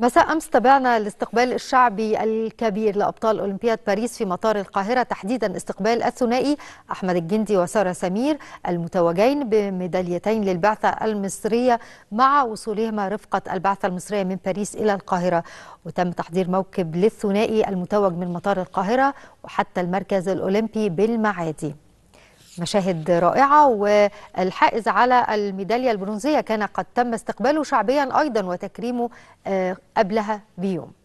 مساء أمس تابعنا الاستقبال الشعبي الكبير لأبطال أولمبياد باريس في مطار القاهرة تحديدا استقبال الثنائي أحمد الجندي وسارة سمير المتوجين بميداليتين للبعثة المصرية مع وصولهما رفقة البعثة المصرية من باريس إلى القاهرة وتم تحضير موكب للثنائي المتوج من مطار القاهرة وحتى المركز الأولمبي بالمعادي مشاهد رائعة والحائز على الميدالية البرونزية كان قد تم استقباله شعبيا أيضا وتكريمه آه، قبلها بيوم